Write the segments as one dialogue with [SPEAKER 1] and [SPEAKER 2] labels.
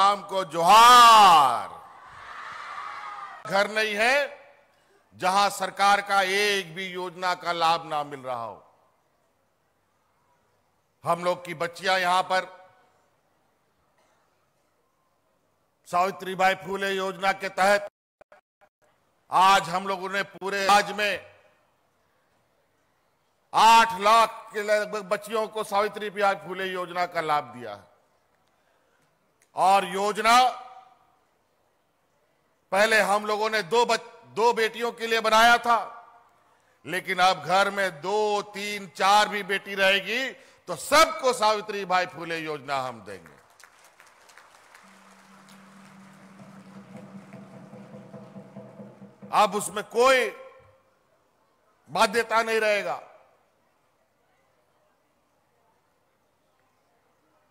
[SPEAKER 1] राम को जोहार घर नहीं है जहां सरकार का एक भी योजना का लाभ ना मिल रहा हो हम लोग की बच्चियां यहां पर सावित्री बाई फूले योजना के तहत आज हम लोगों ने पूरे राज्य में आठ लाख के लगभग बच्चियों को सावित्री बाई फूले योजना का लाभ दिया है और योजना पहले हम लोगों ने दो बच, दो बेटियों के लिए बनाया था लेकिन अब घर में दो तीन चार भी बेटी रहेगी तो सबको सावित्री भाई फूले योजना हम देंगे अब उसमें कोई बाध्यता नहीं रहेगा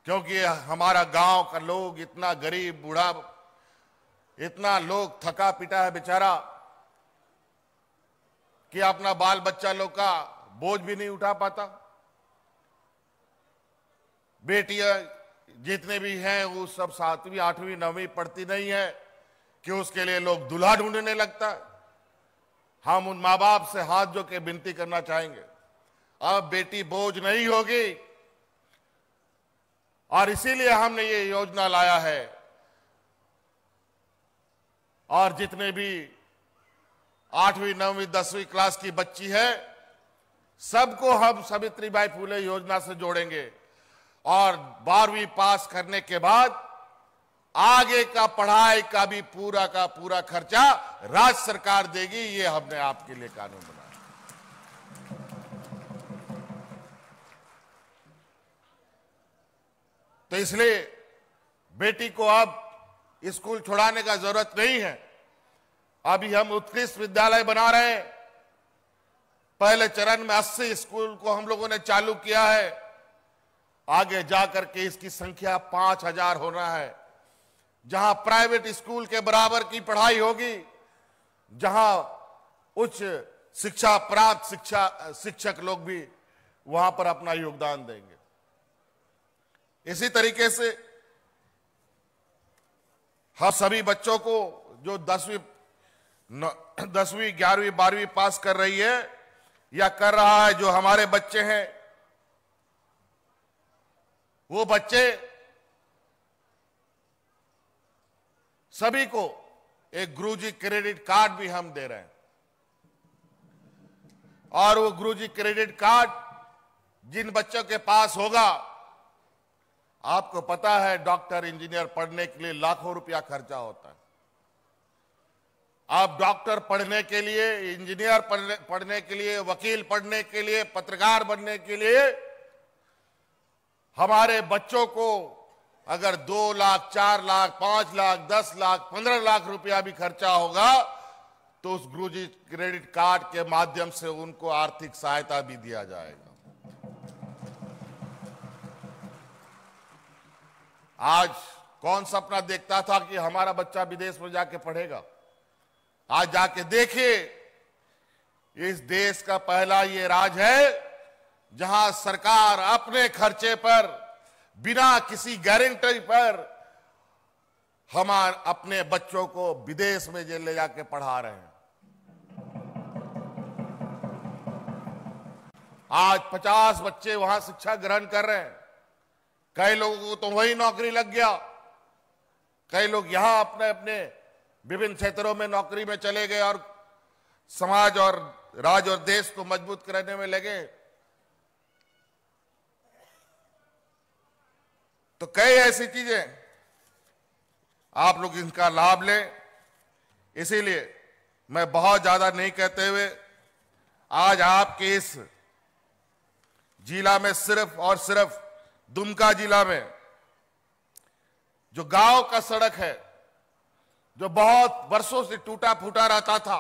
[SPEAKER 1] क्योंकि हमारा गांव का लोग इतना गरीब बूढ़ा इतना लोग थका पिटा है बेचारा कि अपना बाल बच्चा लोग का बोझ भी नहीं उठा पाता बेटियां जितने भी हैं वो सब सातवीं आठवीं नौवीं पढ़ती नहीं है कि उसके लिए लोग दूल्हा ढूंढने लगता है हम उन माँ बाप से हाथ जो के विनती करना चाहेंगे अब बेटी बोझ नहीं होगी और इसीलिए हमने ये योजना लाया है और जितने भी आठवीं नौवीं दसवीं क्लास की बच्ची है सबको हम सवित्री बाई फूले योजना से जोड़ेंगे और बारहवीं पास करने के बाद आगे का पढ़ाई का भी पूरा का पूरा खर्चा राज्य सरकार देगी ये हमने आपके लिए कानून तो इसलिए बेटी को अब स्कूल छोड़ाने का जरूरत नहीं है अभी हम उत्कृष्ट विद्यालय बना रहे हैं पहले चरण में 80 स्कूल को हम लोगों ने चालू किया है आगे जाकर के इसकी संख्या पांच हजार होना है जहां प्राइवेट स्कूल के बराबर की पढ़ाई होगी जहां उच्च शिक्षा प्राप्त शिक्षा शिक्षक लोग भी वहां पर अपना योगदान देंगे इसी तरीके से हम सभी बच्चों को जो दसवीं दसवीं ग्यारहवीं बारहवीं पास कर रही है या कर रहा है जो हमारे बच्चे हैं वो बच्चे सभी को एक गुरुजी क्रेडिट कार्ड भी हम दे रहे हैं और वो गुरुजी क्रेडिट कार्ड जिन बच्चों के पास होगा आपको पता है डॉक्टर इंजीनियर पढ़ने के लिए लाखों रुपया खर्चा होता है आप डॉक्टर पढ़ने के लिए इंजीनियर पढ़ने, पढ़ने के लिए वकील पढ़ने के लिए पत्रकार बनने के लिए हमारे बच्चों को अगर दो लाख चार लाख पांच लाख दस लाख पंद्रह लाख रुपया भी खर्चा होगा तो उस गुरुजी क्रेडिट कार्ड के माध्यम से उनको आर्थिक सहायता भी दिया जाएगा आज कौन सपना देखता था कि हमारा बच्चा विदेश में जाके पढ़ेगा आज जाके देखिए इस देश का पहला ये राज है जहां सरकार अपने खर्चे पर बिना किसी गारंटी पर हमार अपने बच्चों को विदेश में जेल ले जाके पढ़ा रहे हैं आज 50 बच्चे वहां शिक्षा ग्रहण कर रहे हैं कई लोगों को तो वही नौकरी लग गया कई लोग यहां अपने अपने विभिन्न क्षेत्रों में नौकरी में चले गए और समाज और राज और देश को मजबूत करने में लगे तो कई ऐसी चीजें आप लोग इनका लाभ लें इसीलिए मैं बहुत ज्यादा नहीं कहते हुए आज आपके इस जिला में सिर्फ और सिर्फ दुमका जिला में जो गांव का सड़क है जो बहुत वर्षों से टूटा फूटा रहता था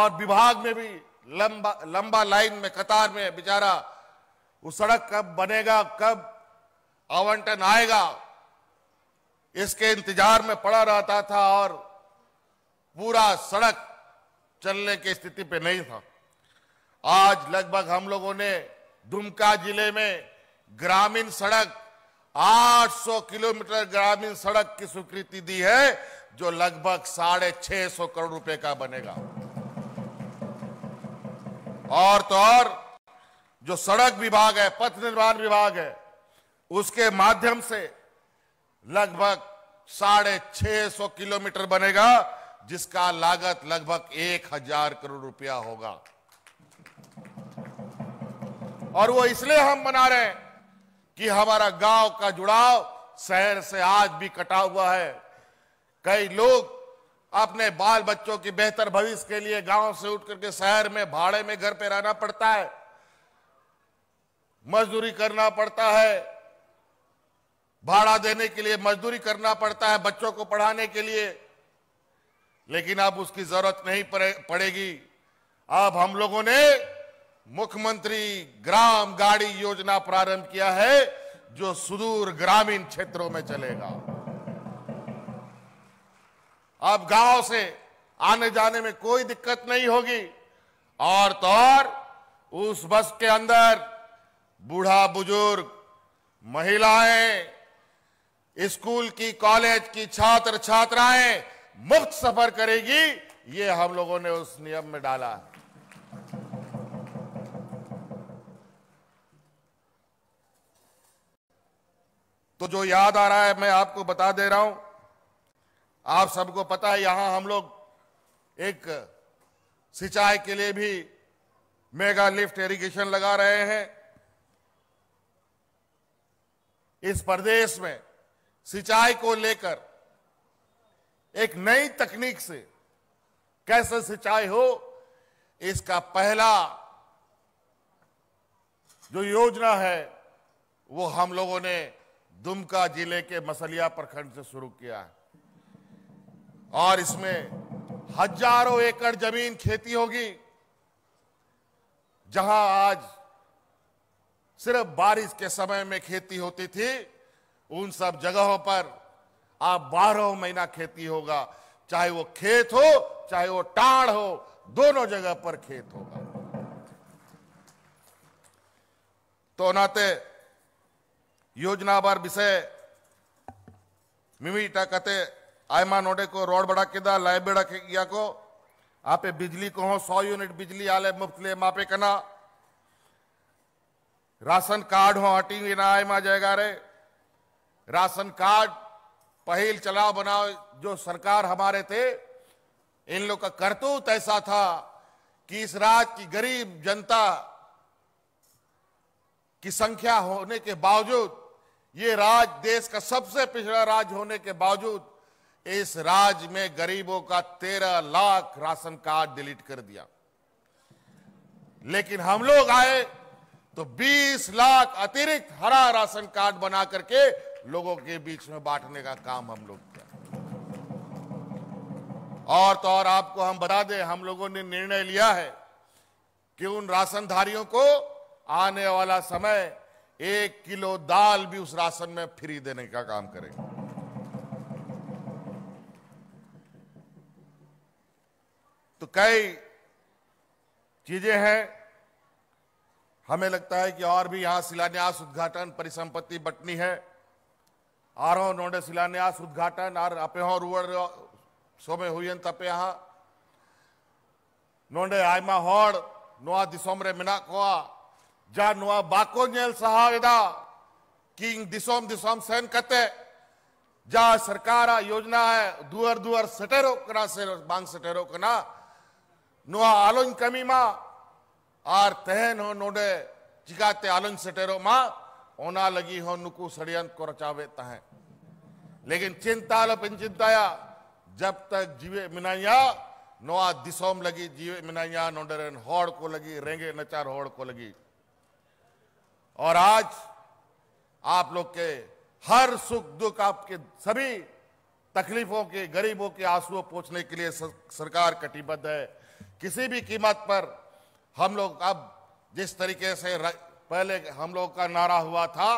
[SPEAKER 1] और विभाग में भी लंबा लंबा लाइन में कतार में बेचारा वो सड़क कब बनेगा कब आवंटन आएगा इसके इंतजार में पड़ा रहता था और पूरा सड़क चलने की स्थिति पे नहीं था आज लगभग हम लोगों ने दुमका जिले में ग्रामीण सड़क 800 किलोमीटर ग्रामीण सड़क की स्वीकृति दी है जो लगभग साढ़े छह सौ करोड़ रुपए का बनेगा और तो और जो सड़क विभाग है पथ निर्माण विभाग है उसके माध्यम से लगभग साढ़े छह सौ किलोमीटर बनेगा जिसका लागत लगभग एक हजार करोड़ रुपया होगा और वो इसलिए हम बना रहे हैं कि हमारा गांव का जुड़ाव शहर से आज भी कटा हुआ है कई लोग अपने बाल बच्चों की बेहतर भविष्य के लिए गांव से उठ करके शहर में भाड़े में घर पे रहना पड़ता है मजदूरी करना पड़ता है भाड़ा देने के लिए मजदूरी करना पड़ता है बच्चों को पढ़ाने के लिए लेकिन अब उसकी जरूरत नहीं पड़ेगी अब हम लोगों ने मुख्यमंत्री ग्राम गाड़ी योजना प्रारंभ किया है जो सुदूर ग्रामीण क्षेत्रों में चलेगा अब गांव से आने जाने में कोई दिक्कत नहीं होगी और तो और उस बस के अंदर बूढ़ा बुजुर्ग महिलाएं स्कूल की कॉलेज की छात्र छात्राएं मुफ्त सफर करेगी ये हम लोगों ने उस नियम में डाला है तो जो याद आ रहा है मैं आपको बता दे रहा हूं आप सबको पता है यहां हम लोग एक सिंचाई के लिए भी मेगा लिफ्ट इरिगेशन लगा रहे हैं इस प्रदेश में सिंचाई को लेकर एक नई तकनीक से कैसे सिंचाई हो इसका पहला जो योजना है वो हम लोगों ने दुमका जिले के मसलिया प्रखंड से शुरू किया है और इसमें हजारों एकड़ जमीन खेती होगी जहां आज सिर्फ बारिश के समय में खेती होती थी उन सब जगहों पर आप बारह महीना खेती होगा चाहे वो खेत हो चाहे वो टाड़ हो दोनों जगह पर खेत होगा तो नाते ಯೋಜನಾಬಾರ್ विषय ಮಿಮಿಟ कते आयमा नोडे को रोड बड़ा किदा लाइब बड़ा किया को आप बिजली को हो सौ यूनिट बिजली आले मुफ्त ले मापे कना राशन कार्ड हो हटी हुई ना आयमा जाएगा रे राशन कार्ड पहल चलाओ बनाओ जो सरकार हमारे थे इन लोग का करतूत ऐसा था कि इस राज्य की गरीब जनता की संख्या होने के बावजूद ये राज देश का सबसे पिछड़ा राज होने के बावजूद इस राज में गरीबों का तेरह लाख राशन कार्ड डिलीट कर दिया लेकिन हम लोग आए तो 20 लाख अतिरिक्त हरा राशन कार्ड बना करके लोगों के बीच में बांटने का काम हम लोग किया और तो और आपको हम बता दें हम लोगों ने निर्णय लिया है कि उन राशनधारियों को आने वाला समय एक किलो दाल भी उस राशन में फ्री देने का काम करेंगे तो कई चीजें हैं हमें लगता है कि और भी यहां शिलान्यास उद्घाटन परिसंपत्ति बटनी है आरोह नोडे शिलान्यास उद्घाटन हो अपेहो सो में हुई तपे यहां नोडे आयमा होड़ नोआ दिसोमरे मिनाकोआ जानुआ बाको नेल सहायदा किंग दिसोम दिसोम सेन कते जा सरकार योजना है दुअर दुअर सटेरो करा से बांग सटेरो कना नुआ आलोन कमी मा आर तहन हो नोडे चिकाते आलोन सटेरो मा ओना लगी हो नुकु षडयंत्र को रचावे तहे लेकिन चिंता लो चिंताया जब तक जीवे मिनाया नुआ दिसोम लगी जीवे मिनाया नोडे हौड़ को लगी रेंगे नचार हौड़ को लगी और आज आप लोग के हर सुख दुख आपके सभी तकलीफों के गरीबों के आंसुओं पहुंचने के लिए सरकार कटिबद्ध है किसी भी कीमत पर हम लोग अब जिस तरीके से पहले हम लोग का नारा हुआ था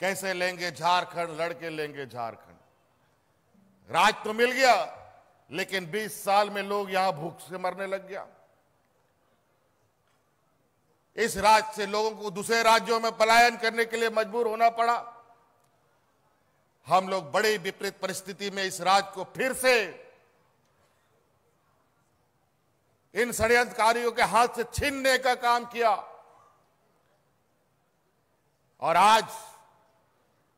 [SPEAKER 1] कैसे लेंगे झारखंड लड़के लेंगे झारखंड राज तो मिल गया लेकिन 20 साल में लोग यहां भूख से मरने लग गया इस राज्य से लोगों को दूसरे राज्यों में पलायन करने के लिए मजबूर होना पड़ा हम लोग बड़ी विपरीत परिस्थिति में इस राज्य को फिर से इन षड्यंत्रकारियों के हाथ से छीनने का काम किया और आज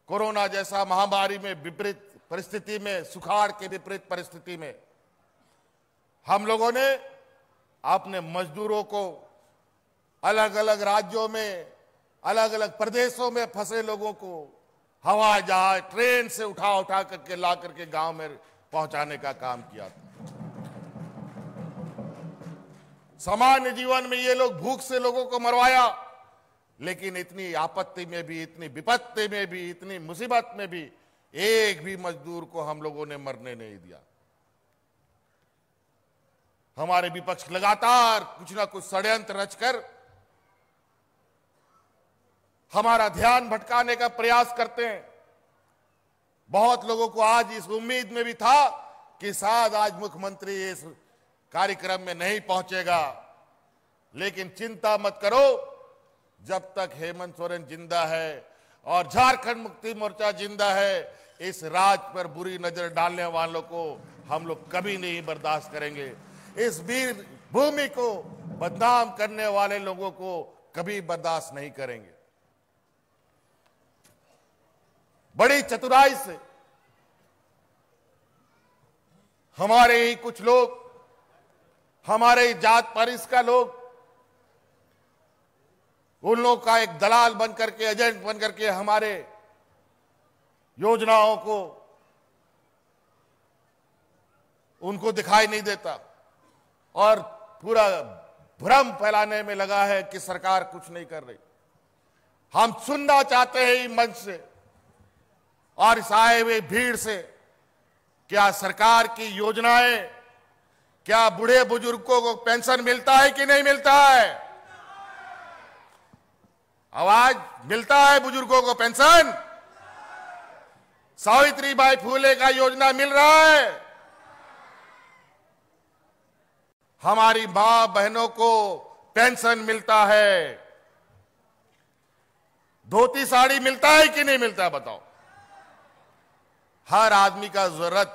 [SPEAKER 1] कोरोना जैसा महामारी में विपरीत परिस्थिति में सुखाड़ के विपरीत परिस्थिति में हम लोगों ने अपने मजदूरों को अलग अलग राज्यों में अलग अलग प्रदेशों में फंसे लोगों को हवा जहाज ट्रेन से उठा उठा करके ला करके गांव में पहुंचाने का काम किया था सामान्य जीवन में ये लोग भूख से लोगों को मरवाया लेकिन इतनी आपत्ति में भी इतनी विपत्ति में भी इतनी मुसीबत में भी एक भी मजदूर को हम लोगों ने मरने नहीं दिया हमारे विपक्ष लगातार कुछ ना कुछ षड्यंत्र रचकर हमारा ध्यान भटकाने का प्रयास करते हैं बहुत लोगों को आज इस उम्मीद में भी था कि शायद आज मुख्यमंत्री इस कार्यक्रम में नहीं पहुंचेगा लेकिन चिंता मत करो जब तक हेमंत सोरेन जिंदा है और झारखंड मुक्ति मोर्चा जिंदा है इस राज पर बुरी नजर डालने वालों को हम लोग कभी नहीं बर्दाश्त करेंगे इस वीर भूमि को बदनाम करने वाले लोगों को कभी बर्दाश्त नहीं करेंगे बड़ी चतुराई से हमारे ही कुछ लोग हमारे ही जात परिस का लोग उन लोगों का एक दलाल बनकर के एजेंट बनकर के हमारे योजनाओं को उनको दिखाई नहीं देता और पूरा भ्रम फैलाने में लगा है कि सरकार कुछ नहीं कर रही हम सुनना चाहते हैं मंच से और इस आए हुए भीड़ से क्या सरकार की योजनाएं क्या बूढ़े बुजुर्गों को पेंशन मिलता है कि नहीं मिलता है आवाज मिलता है बुजुर्गों को पेंशन सावित्री बाई फूले का योजना मिल रहा है हमारी मां बहनों को पेंशन मिलता है धोती साड़ी मिलता है कि नहीं मिलता है बताओ हर आदमी का जरूरत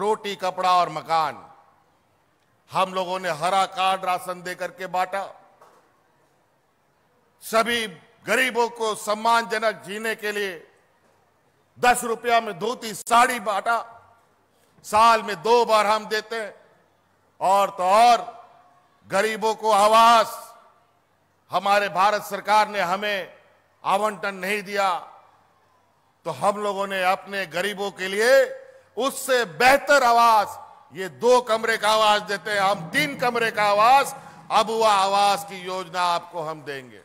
[SPEAKER 1] रोटी कपड़ा और मकान हम लोगों ने हरा कार्ड राशन दे करके बांटा सभी गरीबों को सम्मानजनक जीने के लिए दस रुपया में धोती साड़ी बांटा साल में दो बार हम देते हैं और तो और गरीबों को आवास हमारे भारत सरकार ने हमें आवंटन नहीं दिया तो हम लोगों ने अपने गरीबों के लिए उससे बेहतर आवाज ये दो कमरे का आवाज देते हैं हम तीन कमरे का आवाज अब वह आवास की योजना आपको हम देंगे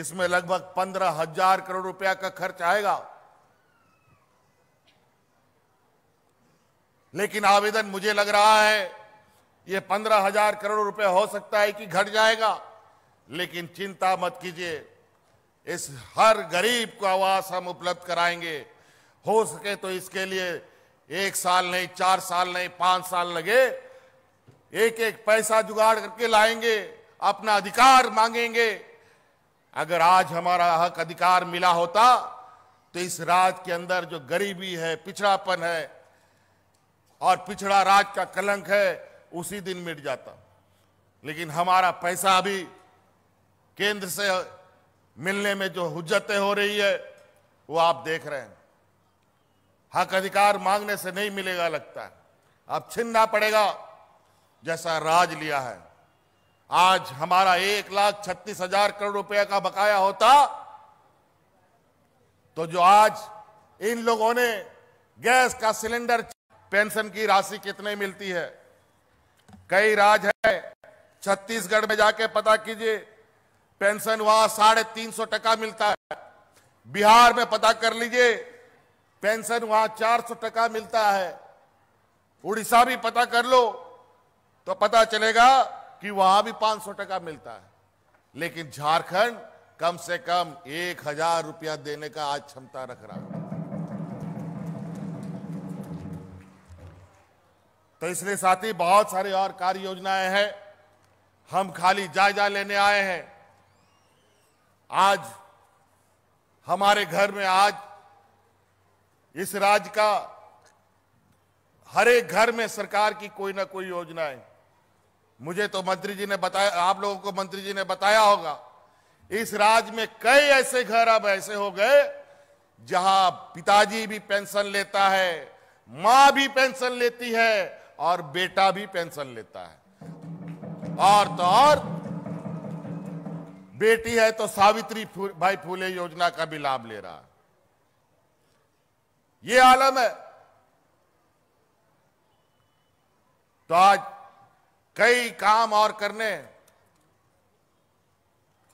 [SPEAKER 1] इसमें लगभग पंद्रह हजार करोड़ रुपया का खर्च आएगा लेकिन आवेदन मुझे लग रहा है ये पंद्रह हजार करोड़ रुपए हो सकता है कि घट जाएगा लेकिन चिंता मत कीजिए इस हर गरीब को आवास हम उपलब्ध कराएंगे हो सके तो इसके लिए एक साल नहीं चार साल नहीं पांच साल लगे एक एक पैसा जुगाड़ करके लाएंगे अपना अधिकार मांगेंगे अगर आज हमारा हक अधिकार मिला होता तो इस राज के अंदर जो गरीबी है पिछड़ापन है और पिछड़ा राज का कलंक है उसी दिन मिट जाता लेकिन हमारा पैसा अभी केंद्र से मिलने में जो हुज्जतें हो रही है वो आप देख रहे हैं हक अधिकार मांगने से नहीं मिलेगा लगता है अब छीनना पड़ेगा जैसा राज लिया है आज हमारा एक लाख छत्तीस हजार करोड़ रुपए का बकाया होता तो जो आज इन लोगों ने गैस का सिलेंडर पेंशन की राशि कितने मिलती है कई राज है छत्तीसगढ़ में जाके पता कीजिए पेंशन वहां साढ़े तीन सौ टका मिलता है बिहार में पता कर लीजिए पेंशन वहां चार सौ टका मिलता है उड़ीसा भी पता कर लो तो पता चलेगा कि वहां भी पांच सौ टका मिलता है लेकिन झारखंड कम से कम एक हजार रुपया देने का आज क्षमता रख रहा है तो इसलिए साथी बहुत सारी और कार्य योजनाएं हैं हम खाली जायजा लेने आए हैं आज हमारे घर में आज इस राज्य का हर एक घर में सरकार की कोई ना कोई योजना है मुझे तो मंत्री जी ने बताया आप लोगों को मंत्री जी ने बताया होगा इस राज्य में कई ऐसे घर अब ऐसे हो गए जहां पिताजी भी पेंशन लेता है मां भी पेंशन लेती है और बेटा भी पेंशन लेता है और तो और बेटी है तो सावित्री भाई फूले योजना का भी लाभ ले रहा ये आलम है तो आज कई काम और करने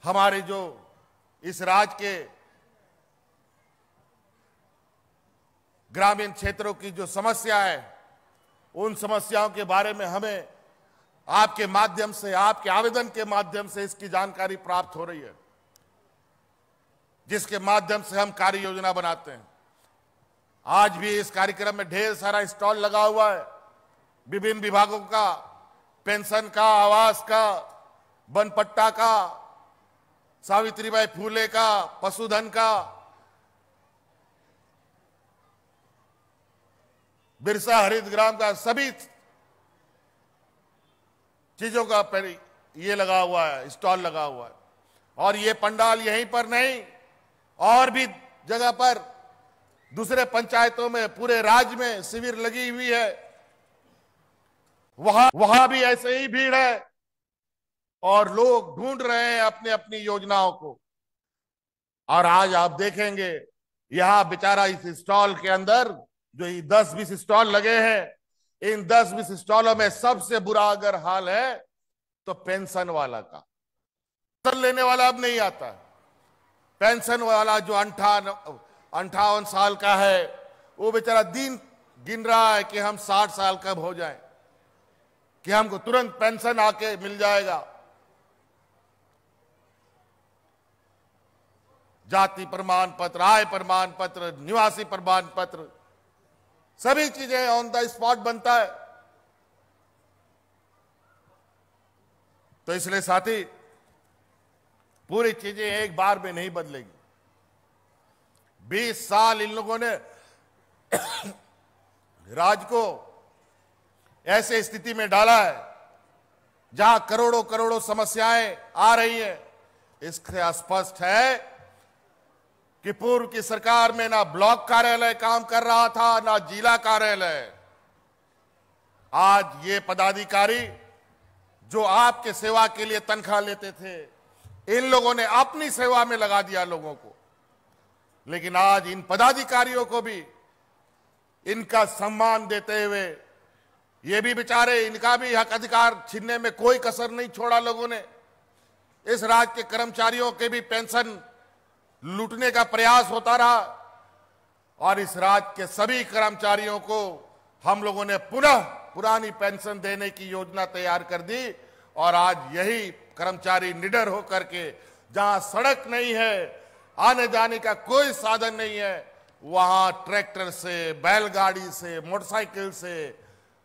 [SPEAKER 1] हमारे जो इस राज्य के ग्रामीण क्षेत्रों की जो समस्या है उन समस्याओं के बारे में हमें आपके माध्यम से आपके आवेदन के माध्यम से इसकी जानकारी प्राप्त हो रही है जिसके माध्यम से हम कार्य योजना बनाते हैं आज भी इस कार्यक्रम में ढेर सारा स्टॉल लगा हुआ है विभिन्न विभागों का पेंशन का आवास का बनपट्टा का सावित्रीबाई फूले का पशुधन का बिरसा हरित ग्राम का सभी चीजों का ये लगा हुआ है स्टॉल लगा हुआ है और ये पंडाल यहीं पर नहीं और भी जगह पर दूसरे पंचायतों में पूरे राज्य में शिविर लगी हुई है वहां वहां भी ऐसे ही भीड़ है और लोग ढूंढ रहे हैं अपने अपनी योजनाओं को और आज आप देखेंगे यहां बेचारा इस स्टॉल के अंदर जो ये दस बीस स्टॉल लगे हैं इन दस बीस स्टॉलों में सबसे बुरा अगर हाल है तो पेंशन वाला का पेंशन लेने वाला अब नहीं आता पेंशन वाला जो अंठान अंठावन साल का है वो बेचारा दिन गिन रहा है कि हम साठ साल कब हो जाए कि हमको तुरंत पेंशन आके मिल जाएगा जाति प्रमाण पत्र आय प्रमाण पत्र निवासी प्रमाण पत्र सभी चीजें ऑन द स्पॉट बनता है तो इसलिए साथी पूरी चीजें एक बार में नहीं बदलेगी 20 साल इन लोगों ने राज को ऐसे स्थिति में डाला है जहां करोड़ों करोड़ों समस्याएं आ रही हैं इससे स्पष्ट है कि पूर्व की सरकार में ना ब्लॉक कार्यालय काम कर रहा था ना जिला कार्यालय आज ये पदाधिकारी जो आपके सेवा के लिए तनख्वाह लेते थे इन लोगों ने अपनी सेवा में लगा दिया लोगों को लेकिन आज इन पदाधिकारियों को भी इनका सम्मान देते हुए ये भी बेचारे इनका भी हक अधिकार छीनने में कोई कसर नहीं छोड़ा लोगों ने इस राज्य के कर्मचारियों के भी पेंशन लूटने का प्रयास होता रहा और इस राज्य के सभी कर्मचारियों को हम लोगों ने पुनः पुरानी पेंशन देने की योजना तैयार कर दी और आज यही कर्मचारी निडर होकर के जहां सड़क नहीं है आने जाने का कोई साधन नहीं है वहां ट्रैक्टर से बैलगाड़ी से मोटरसाइकिल से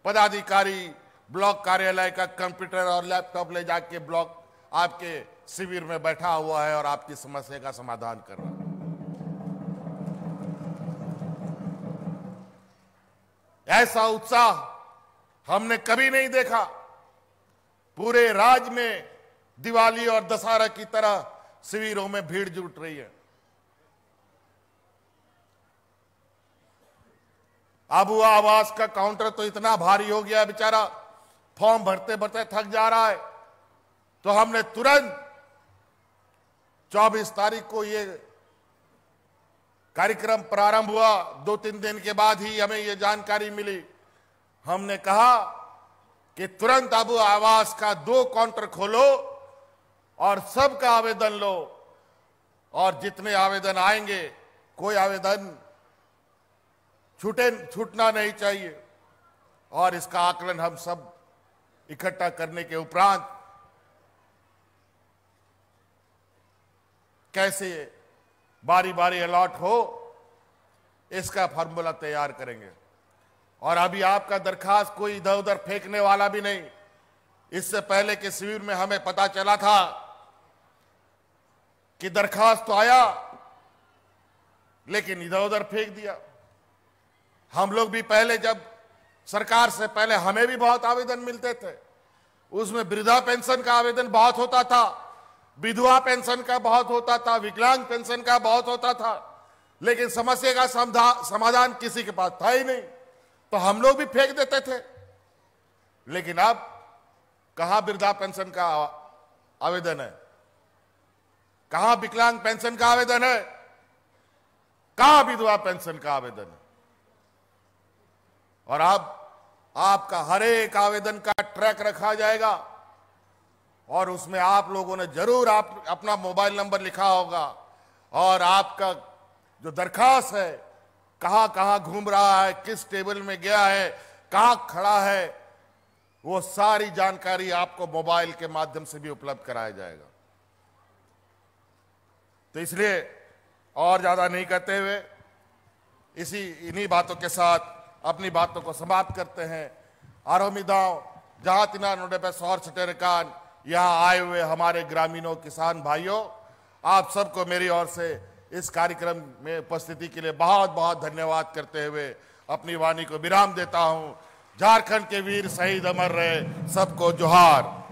[SPEAKER 1] पदाधिकारी ब्लॉक कार्यालय का कंप्यूटर और लैपटॉप ले जाके ब्लॉक आपके शिविर में बैठा हुआ है और आपकी समस्या का समाधान कर रहा है ऐसा उत्साह हमने कभी नहीं देखा पूरे राज्य में दिवाली और दशहरा की तरह शिविरों में भीड़ जुट रही है अब आवास का काउंटर तो इतना भारी हो गया बेचारा फॉर्म भरते भरते थक जा रहा है तो हमने तुरंत चौबीस तारीख को ये कार्यक्रम प्रारंभ हुआ दो तीन दिन के बाद ही हमें ये जानकारी मिली हमने कहा कि तुरंत अब आवास का दो काउंटर खोलो और सबका आवेदन लो और जितने आवेदन आएंगे कोई आवेदन छूटे छूटना नहीं चाहिए और इसका आकलन हम सब इकट्ठा करने के उपरांत कैसे बारी बारी अलॉट हो इसका फॉर्मूला तैयार करेंगे और अभी आपका दरखास्त कोई इधर उधर फेंकने वाला भी नहीं इससे पहले के शिविर में हमें पता चला था कि दरखास्त तो आया लेकिन इधर उधर फेंक दिया हम लोग भी पहले जब सरकार से पहले हमें भी बहुत आवेदन मिलते थे उसमें वृद्धा पेंशन का आवेदन बहुत होता था विधवा पेंशन का बहुत होता था विकलांग पेंशन का बहुत होता था लेकिन समस्या का समाधान किसी के पास था ही नहीं तो हम लोग भी फेंक देते थे लेकिन अब कहा वृद्धा पेंशन का आवेदन है कहा विकलांग पेंशन का आवेदन है कहा विधवा पेंशन का आवेदन है और अब आपका हर एक आवेदन का ट्रैक रखा जाएगा और उसमें आप लोगों ने जरूर आप अपना मोबाइल नंबर लिखा होगा और आपका जो दरखास्त है कहां कहां घूम रहा है किस टेबल में गया है कहां खड़ा है वो सारी जानकारी आपको मोबाइल के माध्यम से भी उपलब्ध कराया जाएगा तो इसलिए और ज़्यादा नहीं कहते हुए इसी इन्हीं बातों के साथ अपनी बातों को समाप्त करते हैं आरोमी दाव जहां तिना नोडे पे सौर छटेरकान यहाँ आए हुए हमारे ग्रामीणों किसान भाइयों आप सबको मेरी ओर से इस कार्यक्रम में उपस्थिति के लिए बहुत बहुत धन्यवाद करते हुए अपनी वाणी को विराम देता हूँ झारखंड के वीर शहीद अमर रहे सबको जोहार